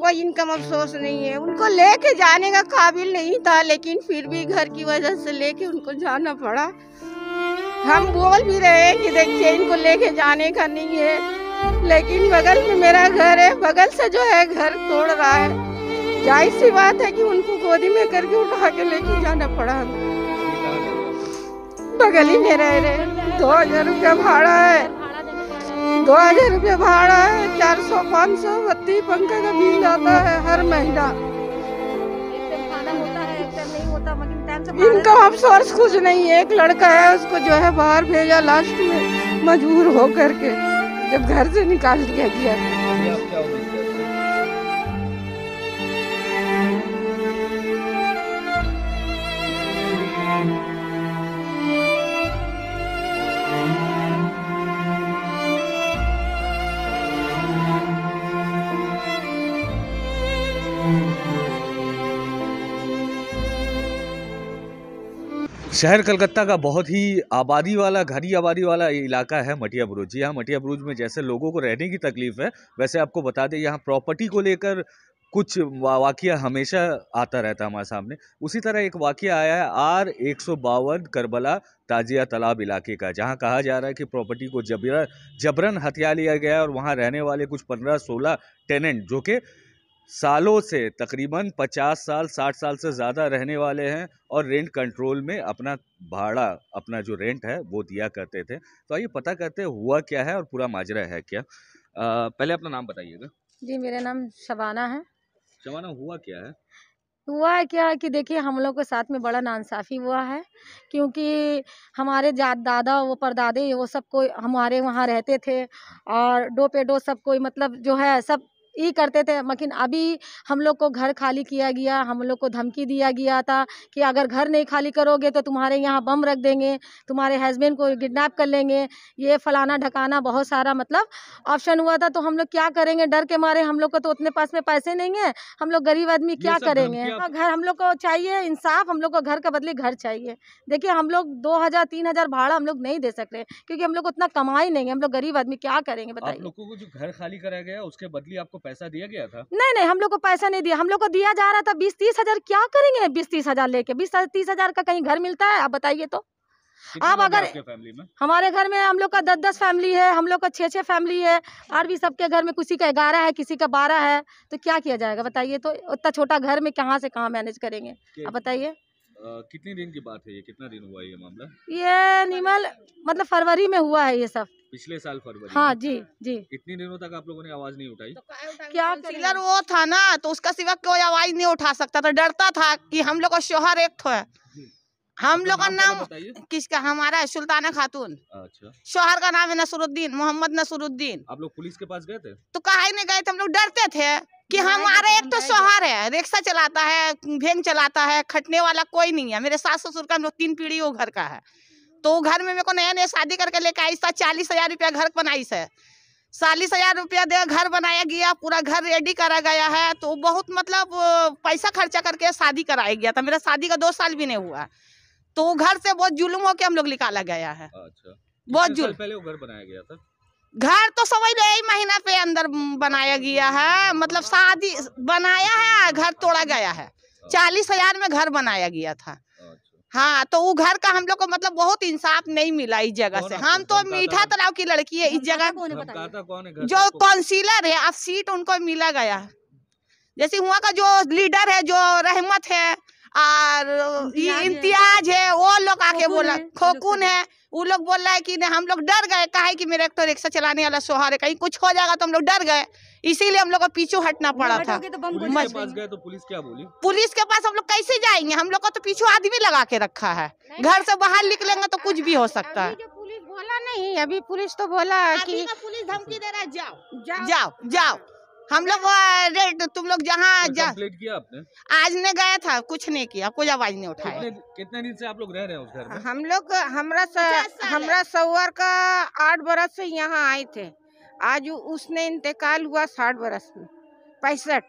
कोई इनकम अफसोस नहीं है उनको लेके जाने का काबिल नहीं था लेकिन फिर भी घर की वजह से लेके उनको जाना पड़ा हम बोल भी रहे कि देखिए इनको लेके जाने का नहीं है लेकिन बगल में मेरा घर है बगल से जो है घर तोड़ रहा है जाहिर सी बात है कि उनको गोदी में करके उठा के लेके जाना पड़ा बगल ही में रह रहे दो हजार रुपया भाड़ा है दो हजार रुपये भाड़ा है चार सौ पाँच सौ बत्ती पंखा का बिल आता है हर महीना इनकम अफसोर्स कुछ नहीं है एक लड़का है उसको जो है बाहर भेजा लास्ट में मजबूर हो करके जब घर से निकाल दिया गया शहर कलकत्ता का बहुत ही आबादी वाला घरी आबादी वाला इलाका है मटिया ब्रुज यहाँ मटिया ब्रुज में जैसे लोगों को रहने की तकलीफ है वैसे आपको बता दें यहाँ प्रॉपर्टी को लेकर कुछ वाक्य हमेशा आता रहता है हमारे सामने उसी तरह एक वाक्य आया है आर एक करबला ताजिया तालाब इलाके का जहाँ कहा जा रहा है कि प्रॉपर्टी को जबरन जबरन हथिया लिया गया और वहाँ रहने वाले कुछ पंद्रह सोलह टेनेंट जो कि सालों से तकरीबन 50 साल 60 साल से ज़्यादा रहने वाले हैं और रेंट कंट्रोल में अपना भाड़ा अपना जो रेंट है वो दिया करते थे तो आइए पता करते हुआ क्या है और पूरा माजरा है क्या आ, पहले अपना नाम बताइएगा जी मेरा नाम शबाना है शबाना हुआ क्या है हुआ है क्या कि देखिए हम लोग के साथ में बड़ा नासाफ़ी हुआ है क्योंकि हमारे जात दादा वो परदादे वो सब कोई हमारे वहाँ रहते थे और डो पे डो सब कोई मतलब जो है सब ये करते थे लेकिन अभी हम लोग को घर खाली किया गया हम लोग को धमकी दिया गया था कि अगर घर नहीं खाली करोगे तो तुम्हारे यहाँ बम रख देंगे तुम्हारे हस्बैंड को किडनैप कर लेंगे ये फलाना ढकाना बहुत सारा मतलब ऑप्शन हुआ था तो हम लोग क्या करेंगे डर के मारे हम लोग को तो उतने पास में पैसे नहीं है हम लोग गरीब आदमी क्या करेंगे घर हम लोग को चाहिए इंसाफ हम लोग को घर का बदले घर चाहिए देखिए हम लोग दो हजार तीन हजार भाड़ा हम लोग नहीं दे सकते क्योंकि हम लोग उतना कमाई नहीं है हम लोग गरीब आदमी क्या करेंगे बताइए लोगों को जो घर खाली कराया गया उसके बदले आपको पैसा दिया गया था नहीं नहीं हम लोग को पैसा नहीं दिया हम लोग को दिया जा रहा था बीस तीस हजार क्या करेंगे बीस तीस हजार लेके बीस तीस हजार का कहीं घर मिलता है आप बताइए तो आप अगर फैमिली में हमारे घर में हम लोग का दस दस फैमिली है हम लोग का छह छह फैमिली है और भी सबके घर में किसी का ग्यारह है किसी का बारह है तो क्या किया जाएगा बताइए तो उतना छोटा घर में कहाँ से कहाँ मैनेज करेंगे आप बताइए कितने दिन की बात है ये कितना दिन हुआ ये मामला ये निमल मतलब फरवरी में हुआ है ये सब पिछले साल फरवरी हाँ जी जी कितने दिनों तक आप लोगों ने आवाज नहीं उठाई तो क्या सिलर वो था ना तो उसका सिवा कोई आवाज नहीं उठा सकता था तो डरता था कि हम लोग का शोहर एक है हम लोग का नाम किसका हमारा है सुल्ताना खातून अच्छा शोहर का नाम है नसरुद्दीन मोहम्मद नसरुद्दीन आप लोग पुलिस के पास गए थे तो कहा नहीं गए थे हम लोग डरते थे कि हमारे एक तो शोहर है रिक्शा चलाता है भेंग चलाता है खटने वाला कोई नहीं है मेरे सास ससुर का हम लोग तीन पीढ़ी वो घर का है तो घर में मेरे को नया नया शादी करके लेके आई था चालीस हजार रुपया घर बनाई है चालीस हजार रुपया दे घर बनाया गया पूरा घर रेडी करा गया है तो बहुत मतलब पैसा खर्चा करके शादी कराया गया था मेरा शादी का दो साल भी नहीं हुआ तो घर से बहुत जुलूम के हम लोग निकाला गया है अच्छा बहुत जुल पहले वो घर बनाया गया था घर तो समझ लो यही महीना पे अंदर बनाया गया है मतलब शादी बनाया है घर तोड़ा गया है अच्छा। चालीस हजार में घर बनाया गया था अच्छा। हाँ तो वो घर का हम लोग को मतलब बहुत इंसाफ नहीं मिला इस जगह से हम तो मीठा तालाब की लड़की है इस जगह जो काउंसिलर है अब सीट उनको मिला गया जैसे वहाँ का जो लीडर है जो रहमत है और ये इम्तियाज है वो लोग आके बोला खोकुन है वो लोग बोल रहा है कि नहीं हम लोग डर गए कहा है कि मेरा एक तो रिक्शा चलाने वाला सोहार है कहीं कुछ हो जाएगा तो हम लोग डर गए इसीलिए हम लोग को पीछू हटना पड़ा था तो पुलिस के पास गए तो पुलिस क्या बोली पुलिस के पास हम लोग कैसे जाएंगे हम लोग को तो पीछू आदमी लगा के रखा है घर से बाहर निकलेंगे तो कुछ भी हो सकता है तो पुलिस बोला नहीं अभी पुलिस तो बोला की तो पुलिस धमकी हाँ, दे रहा है जाओ जाओ जाओ हम लोग रेड तो तुम लोग जहाँ जा... किया आज ने गया था कुछ नहीं किया कोई आवाज नहीं उठाया कितने, दिन से आप लोग रह रहे हो उस घर में हम लोग हमारा हमारा सवर का आठ बरस से यहाँ आए थे आज उसने इंतकाल हुआ साठ बरस में पैंसठ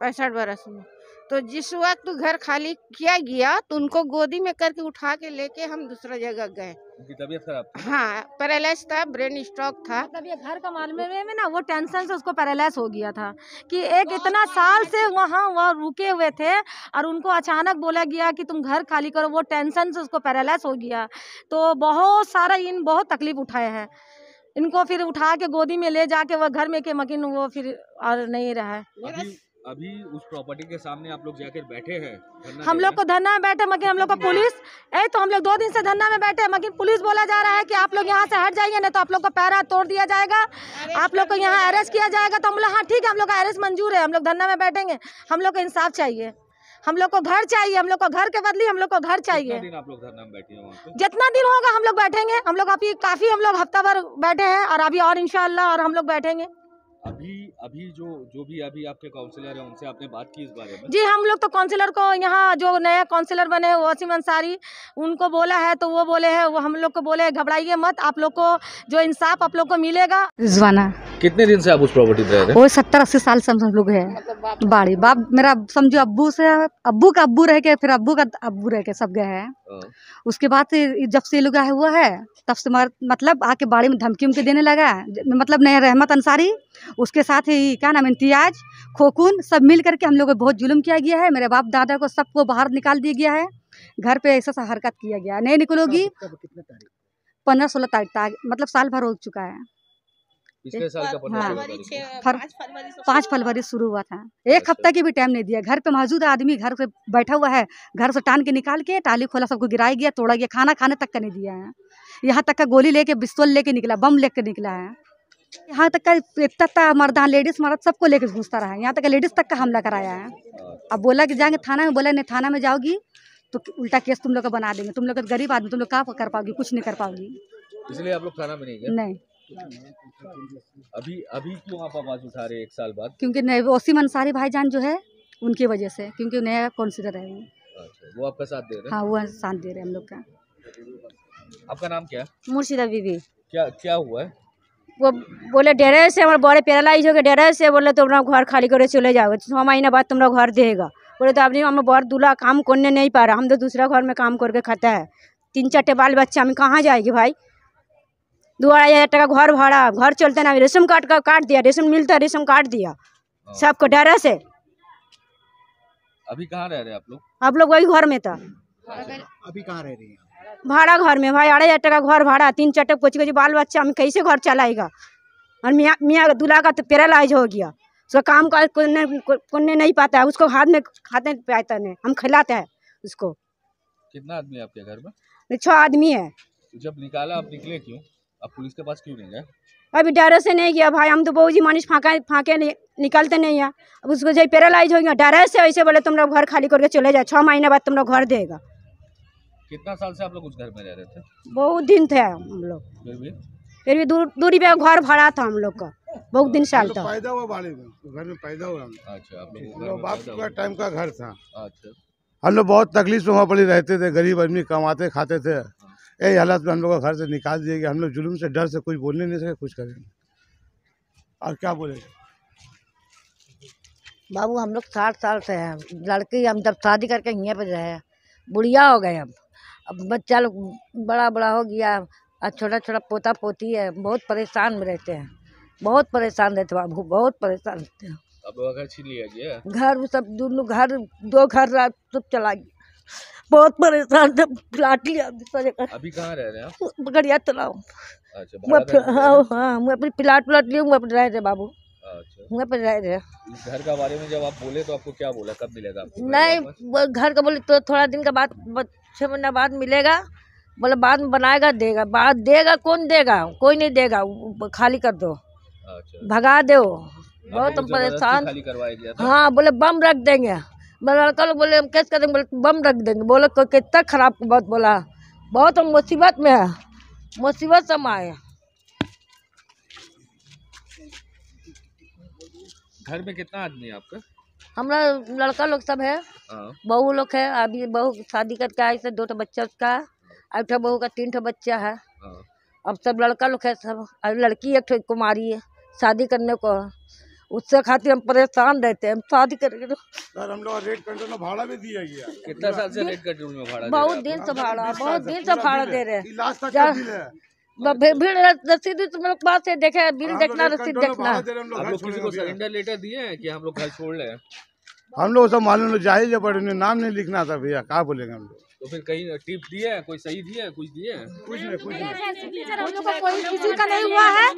पैंसठ बरस में तो जिस वक्त घर खाली किया गया तो उनको गोदी में करके उठा के लेके हम दूसरा जगह गए उनकी तबीयत खराब हाँ पैरालाइज था ब्रेन स्ट्रोक था मतलब ये घर का मालूम में ना वो टेंशन से उसको पैरालाइज हो गया था कि एक हाँ, इतना हाँ, साल से तो वहाँ वह रुके हुए थे और उनको अचानक बोला गया कि तुम घर खाली करो वो टेंशन से उसको पैरालाइज हो गया तो बहुत सारा इन बहुत तकलीफ उठाए हैं इनको फिर उठा के गोदी में ले जाके वह घर में के मकिन वो फिर और नहीं रहा है अभी उस प्रॉपर्टी के सामने आप लोग जाकर बैठे हैं हम लोग को धरना में बैठे मगर हम लोग का पुलिस ए तो हम लोग दो दिन से धरना में बैठे मगर पुलिस बोला जा रहा है कि आप लोग यहाँ से हट जाइए नहीं तो आप लोग को पैरा तोड़ दिया जाएगा आप लोग को यहाँ अरेस्ट किया जाएगा तो हम लोग हाँ ठीक है हम लोग का अरेस्ट मंजूर है हम लोग धरना में बैठेंगे हम लोग को इंसाफ चाहिए हम लोग को घर चाहिए हम लोग को घर के बदली हम लोग को घर चाहिए दिन आप लोग धरना में बैठे जितना दिन होगा हम लोग बैठेंगे हम लोग अभी काफी हम लोग हफ्ता भर बैठे हैं और अभी और इनशाला और हम लोग बैठेंगे अभी अभी जो जो भी अभी आपके काउंसिलर हैं उनसे आपने बात की इस बारे में जी हम लोग तो काउंसिलर को यहाँ जो नया काउंसिलर बने हैं वसीम अंसारी उनको बोला है तो वो बोले हैं वो हम लोग को बोले घबराइए मत आप लोग को जो इंसाफ आप लोग को मिलेगा रिजवाना कितने दिन से आप उस प्रॉपर्टी पे वो सत्तर अस्सी साल से हम लोग है मतलब बाड़ी बाप मेरा समझो अबू से अबू का अबू रह के फिर अबू का अबू रह के सब गए हैं हाँ। उसके बाद जब से लोग आया हुआ है तब से मतलब आके बाड़ी में धमकी उमकी देने लगा मतलब नया रहमत अंसारी उसके साथ ही क्या नाम इम्तियाज खोकून सब मिल करके हम लोग को बहुत जुल्म किया गया है मेरे बाप दादा को सबको बाहर निकाल दिया गया है घर पे ऐसा सा हरकत किया गया नहीं निकलोगी पंद्रह सोलह तारीख तक मतलब साल भर हो चुका है फरवरी पाँच फरवरी शुरू हुआ था एक अच्छा। हफ्ता की भी टाइम नहीं दिया घर पे मौजूद आदमी घर पे बैठा हुआ है घर से टान के निकाल के टाली खोला सबको गिराया गया तोड़ा गया खाना खाने तक का नहीं दिया है यहाँ तक का गोली लेके बिस्तौल लेके निकला बम लेके निकला है यहाँ तक का तक मर्दा लेडीज मर्द सबको लेके घुसता रहा है यहाँ तक का लेडीज तक का हमला कराया है अच्छा। अब बोला कि जाएंगे थाना में बोला नहीं थाना में जाओगी तो उल्टा केस तुम लोग का बना देंगे तुम लोग गरीब आदमी तुम लोग क्या कर पाओगी कुछ नहीं कर पाओगी इसलिए आप लोग थाना में नहीं नहीं अभी अभी क्यों आप आवाज उठा रहे एक साल बाद क्योंकि वसीम अंसारी जान जो है उनकी वजह से क्योंकि नया कॉन्सिडर है अच्छा, वो आपका साथ दे रहे हाँ वो साथ दे रहे हम लोग का आपका नाम क्या मुर्शिदा बीबी क्या क्या हुआ है वो बोले डेरे से हमारे बड़े पैरालाइज हो गए डेरे से बोले तुम्हारा घर खाली करे चले जाओ छः महीने बाद तुम्हारा घर देगा बोले तो अपनी हम बड़ दूल्हा काम करने नहीं पा रहा हम तो दूसरा घर में काम करके खाता है तीन चार बाल बच्चा हमें कहाँ जाएगी भाई दो अढ़ाई हज़ार टका घर भाड़ा घर चलते ना रेशम कार्ड का काट दिया रेशम मिलता रेशम काट दिया हाँ। सबको डेरे से अभी कहाँ रह रहे आप लोग आप लोग वही घर में था अभी कहाँ रह रही है भाड़ा घर में भाई अढ़ाई हज़ार घर भाड़ा तीन चार टक पोची बाल बच्चा हम कैसे घर चलाएगा और मियाँ मियाँ दूल्हा का तो पैरालाइज हो गया उसका काम का करने नहीं पाता है उसको हाथ में खाते पाता नहीं हम खिलाते हैं उसको कितना आदमी आपके घर में छः आदमी है जब निकाला आप निकले क्यों अब पुलिस के पास क्यों नहीं गए अभी डर से नहीं गया भाई हम तो बहुत जी मानिस फाँका फाँके निकलते नहीं है अब उसको जो पैरालाइज हो गया डर से ऐसे बोले तुम लोग घर खाली करके चले जाए छः महीने बाद तुम लोग घर देगा कितना साल से आप लोग उस घर में रह रहे थे बहुत दिन थे हम लोग फिर भी फिर भी दूर, दूरी पे घर भरा था हम लोग का बहुत दिन साल था तो पैदा हुआ बाले में घर में पैदा हुआ अच्छा बाप का टाइम का घर था अच्छा हम लोग बहुत तकलीफ में वहाँ पर रहते थे गरीब आदमी कमाते खाते थे हाँ। यही हालत में हम लोग घर से निकाल दिए हम लोग जुलूम से डर से कुछ बोलने नहीं सके कुछ करें और क्या बोले बाबू हम लोग साठ साल से हैं लड़की हम जब शादी करके यहीं पर रहे बुढ़िया हो गए हम अब बच्चा लोग बड़ा बड़ा हो गया और छोटा छोटा पोता पोती है बहुत परेशान में रहते हैं बहुत परेशान रहते हैं बाबू बहुत परेशान रहते हैं अब घर छीन लिया गया घर सब दोनों घर दो घर रात सब चला गया बहुत परेशान थे लाट लिया अभी कहाँ रह रहे हैं गड़िया तलाव अच्छा, हाँ हाँ मैं अपनी प्लाट व्लाट लिया मैं अपने रह रहे बाबू वहाँ अच्छा। पर रह रहे घर का बारे में जब आप बोले तो आपको क्या बोला कब मिलेगा नहीं घर का बोले तो थोड़ा दिन का बात छः महीना बाद मिलेगा बोले मतलब बाद में बनाएगा देगा बाद देगा कौन देगा कोई नहीं देगा खाली कर दो अच्छा। भगा दो मतलब बहुत हम परेशान हाँ बोले बम रख देंगे मतलब लड़का लोग बोले हम कैसे देंगे बोले बम रख देंगे बोले कितना खराब बहुत बोला बहुत हम मुसीबत में है मुसीबत हम आए घर में कितना आदमी है आपका हमारा लड़का लोग सब है बહુ લોકો કે આબી બહુ સાદી કરકે આઈ સે દો તો બચ્ચા ઉસકા આઠ બહુ કા તીન તો બચ્ચા હૈ હા અભી સબ લડકા લોકો સબ લડકી એક કુમારી હે شادی કરને કો ઉત્સહ ખાતે હમ પરેશાન રહેતે હમ شادی કરકે તો સર હમ લોગ રેડ કંટ્રો નો ભાડા ભી દિયા ગયા કિતના સાલ સે રેડ કંટ્રો નો ભાડા બહુ દિન સે ભાડા બહુ દિન સે ભાડા દે રહે હે લાસ્ટ તક કભી લે બભીડ રસીદ તો મેરે પાસે દેખે બિલ દેખના રસીદ દેખના ઓલો કુછી કો સર રેન્ડર લેટર દિયે હે કે હમ લોગ ઘર છોડ લે હે हम लोग सब मालूम जाहिर है बड़े नाम नहीं लिखना था भैया कहाँ बोलेंगे हम लोग तो फिर कहीं टिप दिए कोई सही दिए कुछ दिए कुछ नहीं कुछ नहीं कोई किसी का नहीं हुआ है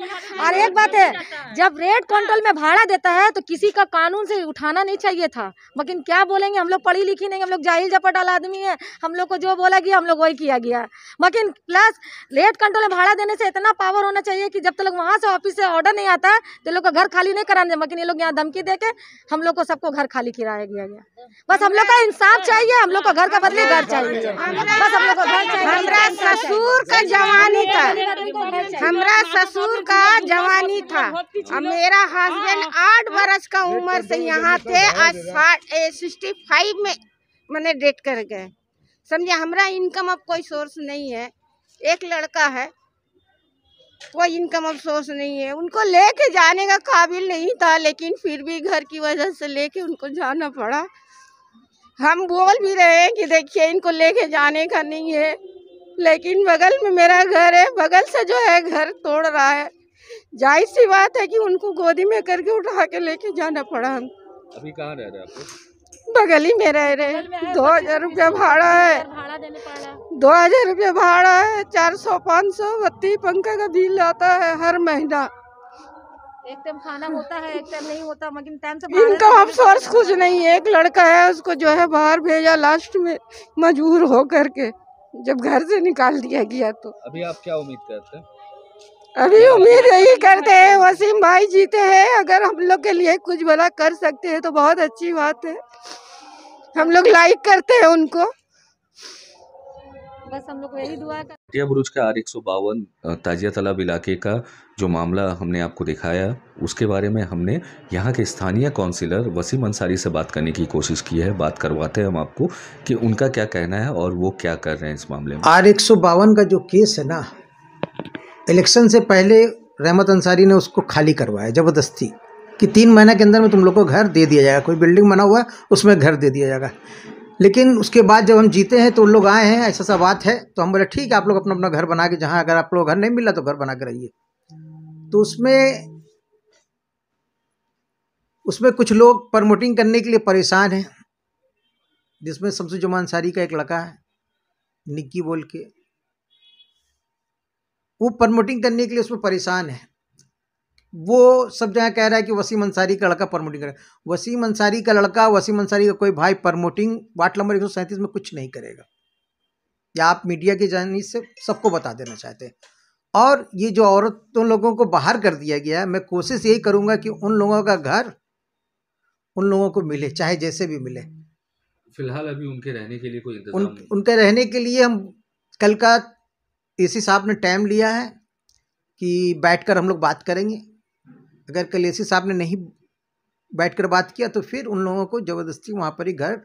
और एक बात है जब रेट हाँ। कंट्रोल में भाड़ा देता है तो किसी का कानून से उठाना नहीं चाहिए था लेकिन क्या बोलेंगे हम लोग पढ़ी लिखी नहीं हम लोग जाहिल झपटाल आदमी है हम लोग को जो बोला गया हम लोग वही किया गया लेकिन प्लस रेट कंट्रोल में भाड़ा देने से इतना पावर होना चाहिए कि जब तक तो वहाँ से ऑफिस से ऑर्डर नहीं आता है तो लोग का घर खाली नहीं कराने लेकिन ये लोग यहाँ धमकी दे के हम लोग को सबको घर खाली किराया गया बस हम लोग का इंसाफ हाँ। चाहिए हम लोग को घर का बदले घर हाँ। चाहिए बस हमारा ससुर का जवानी था हमारा ससुर का जवानी था अब मेरा हस्बैंड आठ बरस का उम्र से यहाँ थे आज सिक्सटी फाइव में मैंने डेट कर गए समझे हमारा इनकम अब कोई सोर्स नहीं है एक लड़का है कोई इनकम अब सोर्स नहीं है उनको लेके जाने का काबिल नहीं था लेकिन फिर भी घर की वजह से लेके उनको जाना पड़ा हम बोल भी रहे हैं कि देखिए इनको लेके जाने का नहीं है लेकिन बगल में मेरा घर है बगल से जो है घर तोड़ रहा है जाहिर सी बात है कि उनको गोदी में करके उठा के लेके जाना पड़ा हम अभी कहाँ रह रहे आपको बगल ही में रह रहे दो हजार रुपया भाड़ा है दो हजार रुपया भाड़ा है चार सौ पाँच सौ बत्ती पंखा का बिल आता है हर महीना एक टाइम खाना होता है एक टाइम नहीं होता मगर टाइम से इनका आप तो सोर्स कुछ नहीं है एक लड़का है उसको जो है बाहर भेजा लास्ट में मजबूर हो करके जब घर से निकाल दिया गया तो अभी आप क्या उम्मीद करते हैं अभी उम्मीद यही करते हैं वसीम भाई जीते हैं अगर हम लोग के लिए कुछ भला कर सकते हैं तो बहुत अच्छी बात है हम लोग लाइक करते हैं उनको बस हम लोग यही दुआ कर बुरुज का आर एक सौ बावन ताजिया तालाब इलाके का जो मामला हमने आपको दिखाया उसके बारे में हमने यहाँ के स्थानीय काउंसिलर वसीम अंसारी से बात करने की कोशिश की है बात करवाते हैं हम आपको कि उनका क्या कहना है और वो क्या कर रहे हैं इस मामले में आर एक सौ बावन का जो केस है ना इलेक्शन से पहले रहमत अंसारी ने उसको खाली करवाया ज़बरदस्ती कि तीन महीना के अंदर में तुम लोग को घर दे दिया जाएगा कोई बिल्डिंग बना हुआ है उसमें घर दे दिया जाएगा लेकिन उसके बाद जब हम जीते हैं तो उन लोग आए हैं ऐसा सा बात है तो हम बोले ठीक है आप लोग अपना अपना घर बना के जहाँ अगर आप लोग घर नहीं मिला तो घर बना के रहिए तो उसमें उसमें कुछ लोग प्रमोटिंग करने के लिए परेशान हैं जिसमें शमसु जमान सारी का एक लड़का है निक्की बोल के वो प्रमोटिंग करने के लिए उसमें परेशान है वो सब जगह कह रहा है कि वसीम अंसारी का लड़का प्रमोटिंग करेगा वसीम अंसारी का लड़का वसीम अंसारी का कोई भाई प्रमोटिंग वार्ड नंबर एक में कुछ नहीं करेगा या आप मीडिया की जानी से सबको बता देना चाहते हैं और ये जो औरतों लोगों को बाहर कर दिया गया है मैं कोशिश यही करूँगा कि उन लोगों का घर उन लोगों को मिले चाहे जैसे भी मिले फिलहाल अभी उनके रहने के लिए कोई उन, नहीं। उनके रहने के लिए हम कल का ए साहब ने टाइम लिया है कि बैठकर हम लोग बात करेंगे अगर कलेसी साहब ने नहीं बैठकर बात किया तो फिर उन लोगों को ज़बरदस्ती वहाँ पर ही घर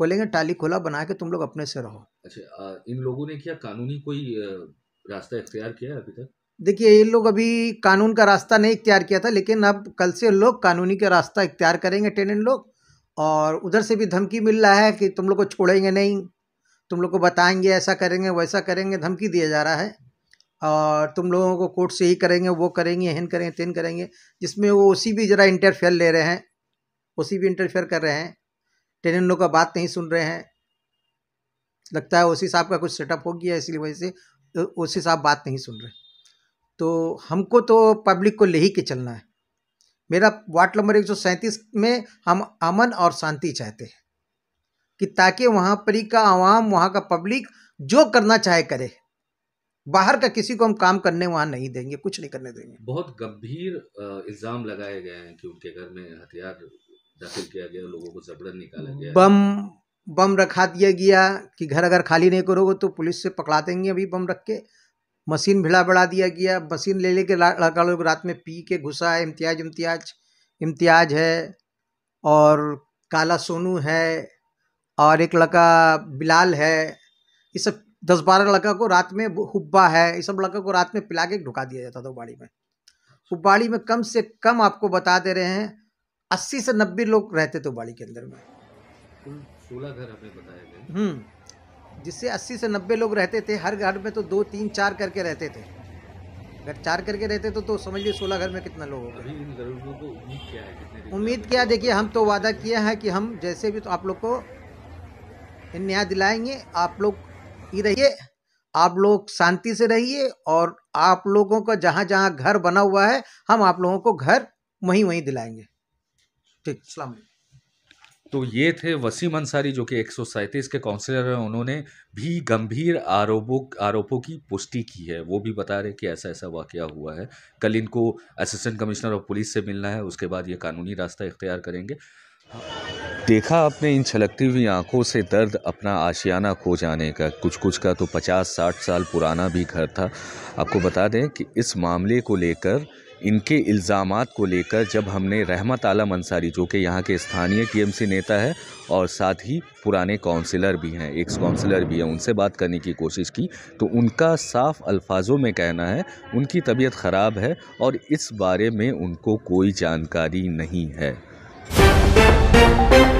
खोलेंगे टाली खोला बना के तुम लोग अपने से रहो अच्छा इन लोगों ने क्या कानूनी कोई रास्ता इख्तियार किया अभी तक देखिए ये लोग अभी कानून का रास्ता नहीं इख्तियार किया था लेकिन अब कल से लोग कानूनी का रास्ता इख्तियार करेंगे टेनेंट लोग और उधर से भी धमकी मिल रहा है कि तुम लोग को छोड़ेंगे नहीं तुम लोग को बताएंगे ऐसा करेंगे वैसा करेंगे धमकी दिया जा रहा है और तुम लोगों को कोर्ट से ही करेंगे वो करेंगे हिन करेंगे तिन करेंगे जिसमें वो उसी भी ज़रा इंटरफेयर ले रहे हैं उसी भी इंटरफेयर कर रहे हैं टेन लोगों का बात नहीं सुन रहे हैं लगता है उसी साहब का कुछ सेटअप हो गया इसलिए वजह से उसी साहब बात नहीं सुन रहे तो हमको तो पब्लिक को ले ही के चलना है मेरा वार्ड नंबर एक सौ सैंतीस में हम अमन और शांति चाहते हैं कि ताकि वहाँ परी का आवाम वहाँ का पब्लिक जो करना चाहे करे बाहर का किसी को हम काम करने वहाँ नहीं देंगे कुछ नहीं करने देंगे बहुत गंभीर इल्जाम लगाए गए हैं कि उनके घर में हथियार दाखिल किया गया लोगों को जबरन निकाला गया बम बम रखा दिया गया कि घर अगर खाली नहीं करोगे तो पुलिस से पकड़ा देंगे अभी बम रख के मशीन भिड़ा बढ़ा दिया गया मशीन ले लेके लड़का लोग रात में पी के घुसा है इम्तियाज इम्तियाज इम्तियाज है और काला सोनू है और एक लड़का बिलाल है ये सब दस बारह लड़का को रात में हुब्बा है ये सब लड़का को रात में पिला के ढुका दिया जाता था बाड़ी में वो में कम से कम आपको बता दे रहे हैं अस्सी से नब्बे लोग रहते थे बाड़ी के अंदर में सोलह घर आपने बताया हम्म जिससे अस्सी से नब्बे लोग रहते थे हर घर में तो दो तीन चार करके रहते थे अगर चार करके रहते तो तो समझ लीजिए सोलह घर में कितना लोग होगा उम्मीद क्या है देखिए हम तो वादा किया है कि हम जैसे भी तो आप लोग को न्याय दिलाएंगे आप लोग करती रहिए आप लोग शांति से रहिए और आप लोगों का जहाँ जहाँ घर बना हुआ है हम आप लोगों को घर वहीं वहीं दिलाएंगे ठीक सलाम तो ये थे वसीम अंसारी जो कि एक सौ के काउंसलर हैं उन्होंने भी गंभीर आरोपों आरोपों की पुष्टि की है वो भी बता रहे कि ऐसा ऐसा वाक़ हुआ है कल इनको असिस्टेंट कमिश्नर ऑफ पुलिस से मिलना है उसके बाद ये कानूनी रास्ता इख्तियार करेंगे देखा आपने इन छलकती हुई आंखों से दर्द अपना आशियाना खो जाने का कुछ कुछ का तो पचास साठ साल पुराना भी घर था आपको बता दें कि इस मामले को लेकर इनके इल्ज़ाम को लेकर जब हमने रहमत आलम अंसारी जो कि यहाँ के स्थानीय टीएमसी नेता है और साथ ही पुराने काउंसिलर भी हैं एक्स काउंसिलर भी हैं उनसे बात करने की कोशिश की तो उनका साफ अल्फाजों में कहना है उनकी तबीयत ख़राब है और इस बारे में उनको कोई जानकारी नहीं है Música